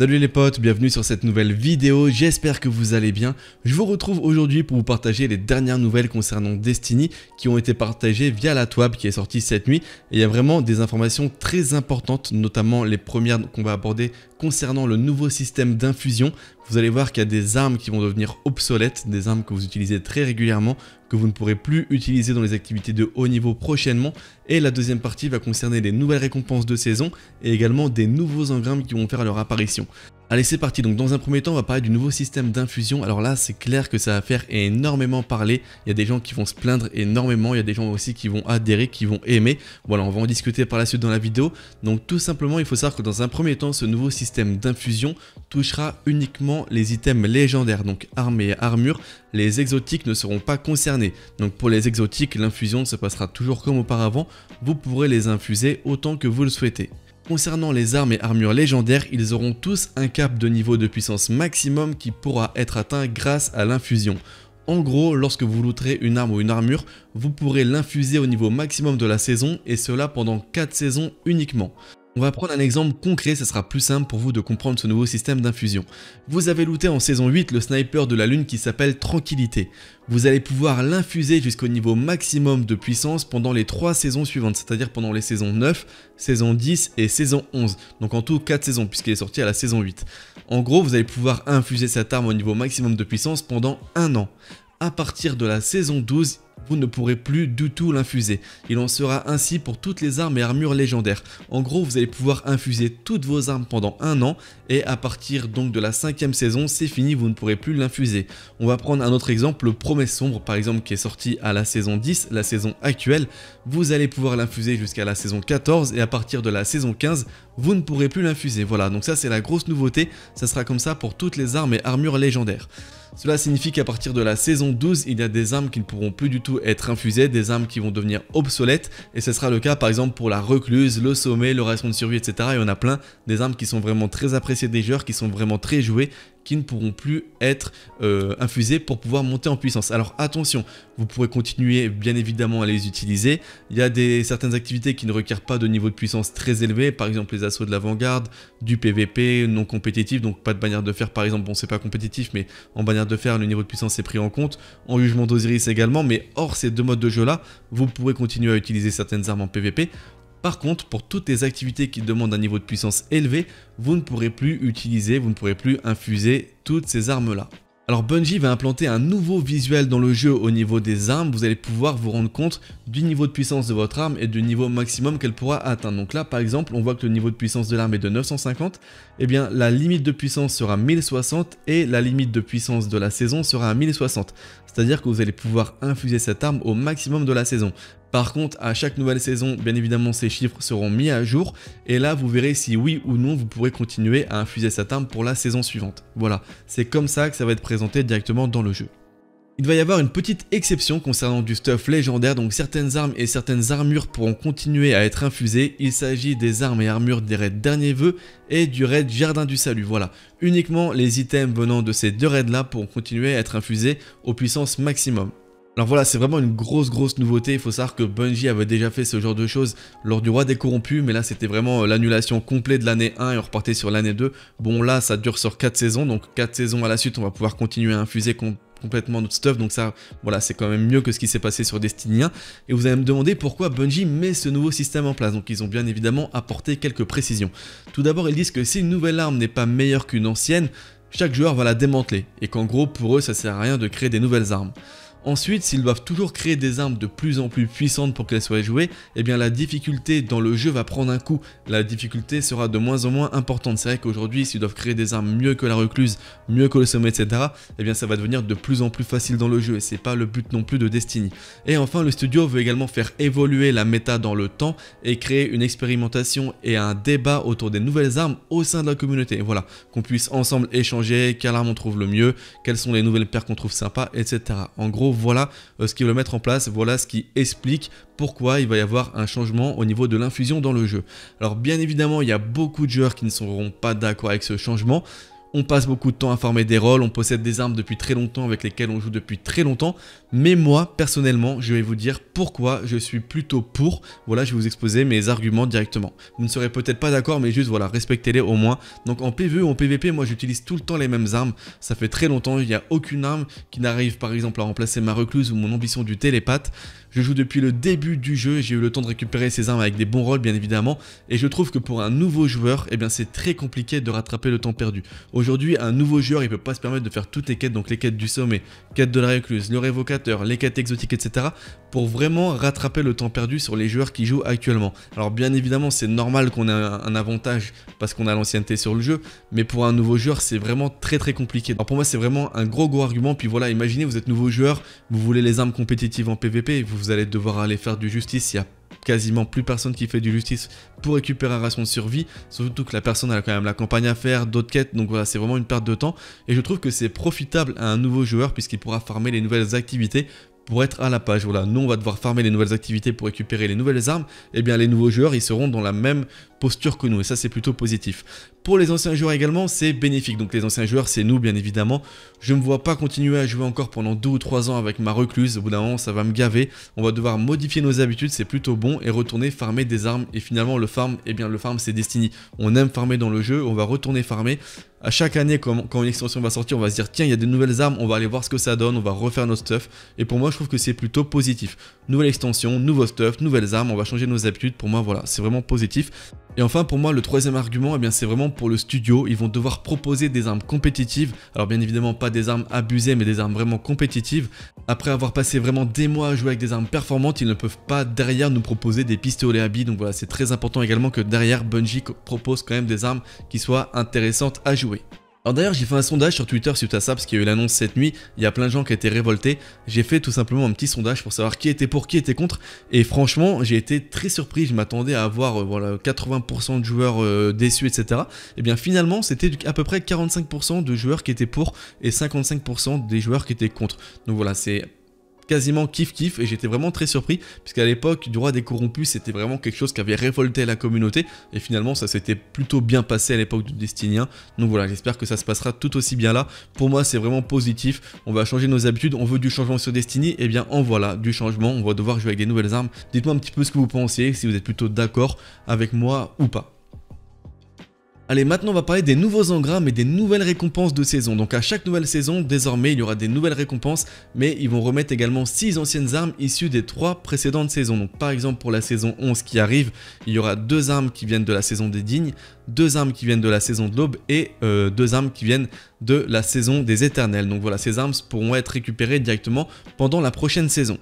Salut les potes, bienvenue sur cette nouvelle vidéo, j'espère que vous allez bien. Je vous retrouve aujourd'hui pour vous partager les dernières nouvelles concernant Destiny qui ont été partagées via la TWAB qui est sortie cette nuit. il y a vraiment des informations très importantes, notamment les premières qu'on va aborder concernant le nouveau système d'infusion, vous allez voir qu'il y a des armes qui vont devenir obsolètes, des armes que vous utilisez très régulièrement, que vous ne pourrez plus utiliser dans les activités de haut niveau prochainement. Et la deuxième partie va concerner les nouvelles récompenses de saison et également des nouveaux engrammes qui vont faire leur apparition. Allez, c'est parti. Donc, dans un premier temps, on va parler du nouveau système d'infusion. Alors là, c'est clair que ça va faire énormément parler. Il y a des gens qui vont se plaindre énormément. Il y a des gens aussi qui vont adhérer, qui vont aimer. Voilà, on va en discuter par la suite dans la vidéo. Donc, tout simplement, il faut savoir que dans un premier temps, ce nouveau système d'infusion touchera uniquement les items légendaires, donc armes et armures. Les exotiques ne seront pas concernés. Donc, pour les exotiques, l'infusion se passera toujours comme auparavant. Vous pourrez les infuser autant que vous le souhaitez. Concernant les armes et armures légendaires, ils auront tous un cap de niveau de puissance maximum qui pourra être atteint grâce à l'infusion. En gros, lorsque vous looterez une arme ou une armure, vous pourrez l'infuser au niveau maximum de la saison et cela pendant 4 saisons uniquement. On va prendre un exemple concret, ça sera plus simple pour vous de comprendre ce nouveau système d'infusion. Vous avez looté en saison 8 le sniper de la lune qui s'appelle Tranquillité. Vous allez pouvoir l'infuser jusqu'au niveau maximum de puissance pendant les 3 saisons suivantes, c'est-à-dire pendant les saisons 9, saison 10 et saison 11. Donc en tout 4 saisons puisqu'il est sorti à la saison 8. En gros, vous allez pouvoir infuser cette arme au niveau maximum de puissance pendant un an. À partir de la saison 12, vous ne pourrez plus du tout l'infuser. Il en sera ainsi pour toutes les armes et armures légendaires. En gros, vous allez pouvoir infuser toutes vos armes pendant un an et à partir donc de la cinquième saison, c'est fini, vous ne pourrez plus l'infuser. On va prendre un autre exemple, le Promesse Sombre par exemple qui est sorti à la saison 10, la saison actuelle. Vous allez pouvoir l'infuser jusqu'à la saison 14 et à partir de la saison 15, vous ne pourrez plus l'infuser. Voilà, donc ça c'est la grosse nouveauté, ça sera comme ça pour toutes les armes et armures légendaires. Cela signifie qu'à partir de la saison 12, il y a des armes qui ne pourront plus du tout être infusé, des armes qui vont devenir obsolètes, et ce sera le cas par exemple pour la recluse, le sommet, le ration de survie, etc. Et on a plein des armes qui sont vraiment très appréciées des joueurs, qui sont vraiment très jouées, qui ne pourront plus être euh, infusés pour pouvoir monter en puissance. Alors attention, vous pourrez continuer bien évidemment à les utiliser. Il y a des, certaines activités qui ne requièrent pas de niveau de puissance très élevé, par exemple les assauts de l'avant-garde, du PVP non compétitif, donc pas de bannière de fer par exemple, bon c'est pas compétitif mais en bannière de fer le niveau de puissance est pris en compte, en jugement d'Osiris également, mais hors ces deux modes de jeu là, vous pourrez continuer à utiliser certaines armes en PVP par contre, pour toutes les activités qui demandent un niveau de puissance élevé, vous ne pourrez plus utiliser, vous ne pourrez plus infuser toutes ces armes-là. Alors Bungie va implanter un nouveau visuel dans le jeu au niveau des armes, vous allez pouvoir vous rendre compte du niveau de puissance de votre arme et du niveau maximum qu'elle pourra atteindre. Donc là par exemple on voit que le niveau de puissance de l'arme est de 950, et eh bien la limite de puissance sera 1060 et la limite de puissance de la saison sera 1060 c'est-à-dire que vous allez pouvoir infuser cette arme au maximum de la saison. Par contre, à chaque nouvelle saison, bien évidemment, ces chiffres seront mis à jour. Et là, vous verrez si oui ou non, vous pourrez continuer à infuser cette arme pour la saison suivante. Voilà, c'est comme ça que ça va être présenté directement dans le jeu. Il va y avoir une petite exception concernant du stuff légendaire, donc certaines armes et certaines armures pourront continuer à être infusées. Il s'agit des armes et armures des raids Dernier Vœu et du raid Jardin du Salut. Voilà, uniquement les items venant de ces deux raids-là pourront continuer à être infusés aux puissances maximum. Alors voilà, c'est vraiment une grosse grosse nouveauté, il faut savoir que Bungie avait déjà fait ce genre de choses lors du Roi des Corrompus, mais là c'était vraiment euh, l'annulation complète de l'année 1 et on repartait sur l'année 2. Bon là ça dure sur 4 saisons, donc 4 saisons à la suite on va pouvoir continuer à infuser complètement notre stuff. Donc ça, voilà, c'est quand même mieux que ce qui s'est passé sur Destiny 1. Et vous allez me demander pourquoi Bungie met ce nouveau système en place. Donc ils ont bien évidemment apporté quelques précisions. Tout d'abord, ils disent que si une nouvelle arme n'est pas meilleure qu'une ancienne, chaque joueur va la démanteler. Et qu'en gros, pour eux, ça sert à rien de créer des nouvelles armes. Ensuite, s'ils doivent toujours créer des armes de plus en plus puissantes pour qu'elles soient jouées, eh bien la difficulté dans le jeu va prendre un coup. La difficulté sera de moins en moins importante. C'est vrai qu'aujourd'hui, s'ils doivent créer des armes mieux que la recluse, mieux que le sommet, etc., eh bien ça va devenir de plus en plus facile dans le jeu et c'est pas le but non plus de Destiny. Et enfin, le studio veut également faire évoluer la méta dans le temps et créer une expérimentation et un débat autour des nouvelles armes au sein de la communauté. Voilà, qu'on puisse ensemble échanger quelle arme on trouve le mieux, quelles sont les nouvelles paires qu'on trouve sympas, etc. En gros, voilà euh, ce qu'il veut mettre en place, voilà ce qui explique pourquoi il va y avoir un changement au niveau de l'infusion dans le jeu. Alors bien évidemment, il y a beaucoup de joueurs qui ne seront pas d'accord avec ce changement, on passe beaucoup de temps à former des rôles, on possède des armes depuis très longtemps avec lesquelles on joue depuis très longtemps, mais moi, personnellement, je vais vous dire pourquoi je suis plutôt pour, voilà, je vais vous exposer mes arguments directement. Vous ne serez peut-être pas d'accord, mais juste, voilà, respectez-les au moins. Donc en PvE ou en PvP, moi, j'utilise tout le temps les mêmes armes, ça fait très longtemps, il n'y a aucune arme qui n'arrive, par exemple, à remplacer ma recluse ou mon ambition du télépathe, je joue depuis le début du jeu, j'ai eu le temps de récupérer ces armes avec des bons rôles bien évidemment, et je trouve que pour un nouveau joueur, eh bien c'est très compliqué de rattraper le temps perdu. Aujourd'hui, un nouveau joueur, il peut pas se permettre de faire toutes les quêtes, donc les quêtes du sommet, quêtes de la récluse, le révocateur, les quêtes exotiques, etc. pour vraiment rattraper le temps perdu sur les joueurs qui jouent actuellement. Alors bien évidemment, c'est normal qu'on ait un, avantage parce qu'on a l'ancienneté sur le jeu, mais pour un nouveau joueur, c'est vraiment très très compliqué. Alors pour moi, c'est vraiment un gros gros argument, puis voilà, imaginez, vous êtes nouveau joueur, vous voulez les armes compétitives en PVP, vous vous allez devoir aller faire du justice, il y a quasiment plus personne qui fait du justice pour récupérer un ration de survie, surtout que la personne a quand même la campagne à faire, d'autres quêtes, donc voilà, c'est vraiment une perte de temps, et je trouve que c'est profitable à un nouveau joueur puisqu'il pourra farmer les nouvelles activités pour être à la page. Voilà, nous on va devoir farmer les nouvelles activités pour récupérer les nouvelles armes, et eh bien les nouveaux joueurs ils seront dans la même posture que nous, et ça c'est plutôt positif. Pour les anciens joueurs également, c'est bénéfique, donc les anciens joueurs c'est nous bien évidemment. Je ne me vois pas continuer à jouer encore pendant 2 ou 3 ans avec ma recluse, au bout d'un moment ça va me gaver, on va devoir modifier nos habitudes, c'est plutôt bon, et retourner farmer des armes, et finalement le farm, et eh bien le farm c'est Destiny. On aime farmer dans le jeu, on va retourner farmer, à chaque année, quand, une extension va sortir, on va se dire tiens, il y a des nouvelles armes, on va aller voir ce que ça donne, on va refaire nos stuff. Et pour moi, je trouve que c'est plutôt positif. Nouvelle extension, nouveau stuff, nouvelles armes, on va changer nos habitudes. Pour moi, voilà, c'est vraiment positif. Et enfin pour moi le troisième argument et eh bien c'est vraiment pour le studio, ils vont devoir proposer des armes compétitives, alors bien évidemment pas des armes abusées mais des armes vraiment compétitives. Après avoir passé vraiment des mois à jouer avec des armes performantes, ils ne peuvent pas derrière nous proposer des pistolets à billes, donc voilà c'est très important également que derrière Bungie propose quand même des armes qui soient intéressantes à jouer. Alors d'ailleurs j'ai fait un sondage sur Twitter suite à ça parce qu'il y a eu l'annonce cette nuit, il y a plein de gens qui étaient révoltés, j'ai fait tout simplement un petit sondage pour savoir qui était pour, qui était contre et franchement j'ai été très surpris, je m'attendais à avoir euh, voilà, 80% de joueurs euh, déçus etc. Et eh bien finalement c'était à peu près 45% de joueurs qui étaient pour et 55% des joueurs qui étaient contre. Donc voilà c'est quasiment kiff kiff et j'étais vraiment très surpris puisqu'à l'époque du roi des corrompus c'était vraiment quelque chose qui avait révolté la communauté et finalement ça s'était plutôt bien passé à l'époque du Destinien donc voilà j'espère que ça se passera tout aussi bien là pour moi c'est vraiment positif on va changer nos habitudes on veut du changement sur Destiny et eh bien en voilà du changement on va devoir jouer avec des nouvelles armes dites moi un petit peu ce que vous pensez si vous êtes plutôt d'accord avec moi ou pas Allez, maintenant on va parler des nouveaux engrammes et des nouvelles récompenses de saison. Donc à chaque nouvelle saison, désormais, il y aura des nouvelles récompenses, mais ils vont remettre également 6 anciennes armes issues des 3 précédentes saisons. Donc par exemple, pour la saison 11 qui arrive, il y aura 2 armes qui viennent de la saison des dignes, 2 armes qui viennent de la saison de l'aube et 2 euh, armes qui viennent de la saison des éternels. Donc voilà, ces armes pourront être récupérées directement pendant la prochaine saison.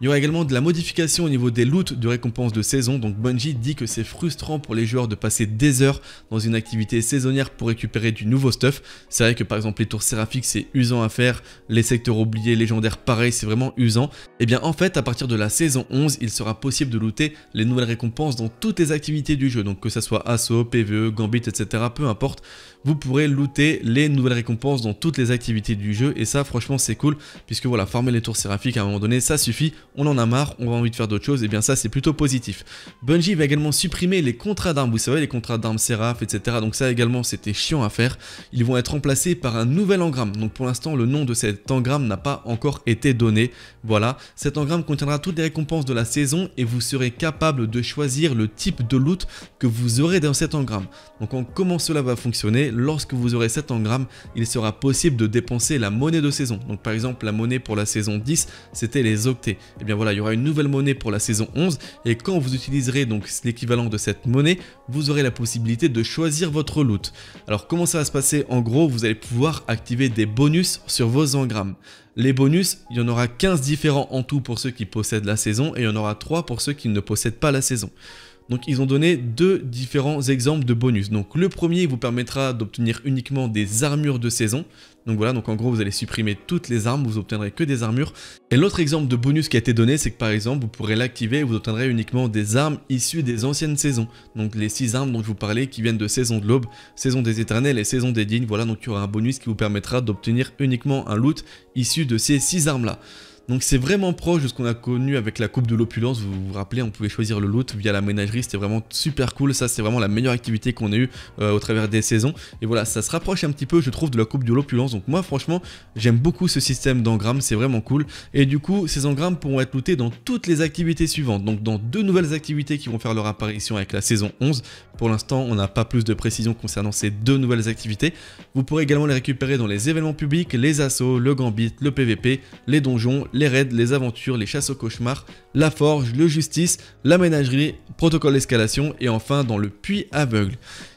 Il y aura également de la modification au niveau des loots de récompenses de saison. Donc Bungie dit que c'est frustrant pour les joueurs de passer des heures dans une activité activités saisonnières pour récupérer du nouveau stuff. C'est vrai que par exemple les tours séraphiques c'est usant à faire, les secteurs oubliés, légendaires pareil, c'est vraiment usant. Et eh bien en fait à partir de la saison 11, il sera possible de looter les nouvelles récompenses dans toutes les activités du jeu, donc que ça soit assaut, PVE, gambit, etc, peu importe vous pourrez looter les nouvelles récompenses dans toutes les activités du jeu et ça franchement c'est cool puisque voilà former les tours séraphiques à un moment donné ça suffit, on en a marre, on a envie de faire d'autres choses et bien ça c'est plutôt positif. Bungie va également supprimer les contrats d'armes, vous savez les contrats d'armes séraphes, etc donc ça également c'était chiant à faire, ils vont être remplacés par un nouvel engramme donc pour l'instant le nom de cet engramme n'a pas encore été donné, voilà cet engramme contiendra toutes les récompenses de la saison et vous serez capable de choisir le type de loot que vous aurez dans cet engramme. Donc comment cela va fonctionner lorsque vous aurez cet engrammes, il sera possible de dépenser la monnaie de saison. Donc par exemple, la monnaie pour la saison 10, c'était les octets. Et eh bien voilà, il y aura une nouvelle monnaie pour la saison 11 et quand vous utiliserez donc l'équivalent de cette monnaie, vous aurez la possibilité de choisir votre loot. Alors comment ça va se passer En gros, vous allez pouvoir activer des bonus sur vos engrammes. Les bonus, il y en aura 15 différents en tout pour ceux qui possèdent la saison et il y en aura 3 pour ceux qui ne possèdent pas la saison. Donc ils ont donné deux différents exemples de bonus. Donc le premier vous permettra d'obtenir uniquement des armures de saison. Donc voilà, donc en gros vous allez supprimer toutes les armes, vous obtiendrez que des armures. Et l'autre exemple de bonus qui a été donné, c'est que par exemple vous pourrez l'activer et vous obtiendrez uniquement des armes issues des anciennes saisons. Donc les six armes dont je vous parlais qui viennent de saison de l'aube, saison des éternels et saison des dignes. Voilà, donc il y aura un bonus qui vous permettra d'obtenir uniquement un loot issu de ces six armes là. Donc c'est vraiment proche de ce qu'on a connu avec la coupe de l'opulence, vous vous rappelez, on pouvait choisir le loot via la ménagerie, c'était vraiment super cool, ça c'est vraiment la meilleure activité qu'on ait eu euh, au travers des saisons, et voilà, ça se rapproche un petit peu je trouve de la coupe de l'opulence, donc moi franchement j'aime beaucoup ce système d'engrammes, c'est vraiment cool, et du coup ces engrammes pourront être lootés dans toutes les activités suivantes, donc dans deux nouvelles activités qui vont faire leur apparition avec la saison 11, pour l'instant on n'a pas plus de précisions concernant ces deux nouvelles activités, vous pourrez également les récupérer dans les événements publics, les assauts, le gambit, le PVP, les donjons, les raids, les aventures, les chasses au cauchemar, la forge, le justice, la ménagerie, protocole d'escalation et enfin dans le puits aveugle.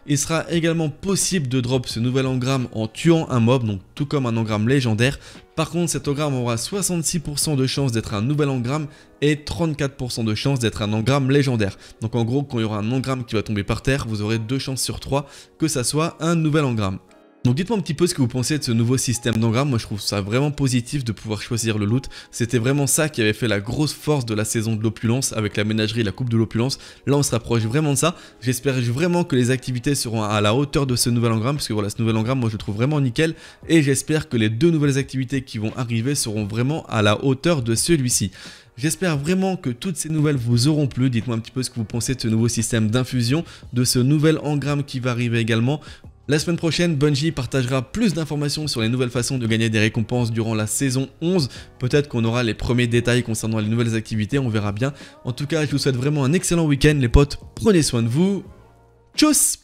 Il sera également possible de drop ce nouvel engramme en tuant un mob, donc tout comme un engramme légendaire. Par contre, cet engramme aura 66% de chance d'être un nouvel engramme et 34% de chance d'être un engramme légendaire. Donc en gros, quand il y aura un engramme qui va tomber par terre, vous aurez 2 chances sur 3 que ça soit un nouvel engramme. Donc dites-moi un petit peu ce que vous pensez de ce nouveau système d'engramme, moi je trouve ça vraiment positif de pouvoir choisir le loot, c'était vraiment ça qui avait fait la grosse force de la saison de l'opulence avec la ménagerie et la coupe de l'opulence, là on se rapproche vraiment de ça, j'espère vraiment que les activités seront à la hauteur de ce nouvel engramme, parce que voilà ce nouvel engramme moi je le trouve vraiment nickel, et j'espère que les deux nouvelles activités qui vont arriver seront vraiment à la hauteur de celui-ci. J'espère vraiment que toutes ces nouvelles vous auront plu. Dites-moi un petit peu ce que vous pensez de ce nouveau système d'infusion, de ce nouvel engramme qui va arriver également. La semaine prochaine, Bungie partagera plus d'informations sur les nouvelles façons de gagner des récompenses durant la saison 11. Peut-être qu'on aura les premiers détails concernant les nouvelles activités, on verra bien. En tout cas, je vous souhaite vraiment un excellent week-end les potes, prenez soin de vous. Tchuss